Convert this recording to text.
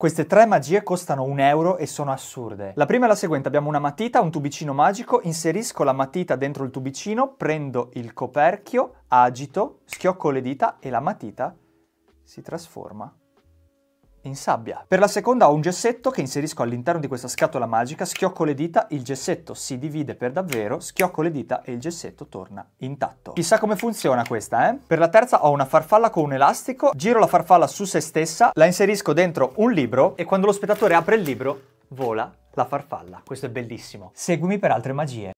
Queste tre magie costano un euro e sono assurde. La prima è la seguente, abbiamo una matita, un tubicino magico, inserisco la matita dentro il tubicino, prendo il coperchio, agito, schiocco le dita e la matita si trasforma in sabbia. Per la seconda ho un gessetto che inserisco all'interno di questa scatola magica, schiocco le dita, il gessetto si divide per davvero, schiocco le dita e il gessetto torna intatto. Chissà come funziona questa, eh? Per la terza ho una farfalla con un elastico, giro la farfalla su se stessa, la inserisco dentro un libro e quando lo spettatore apre il libro vola la farfalla. Questo è bellissimo. Seguimi per altre magie.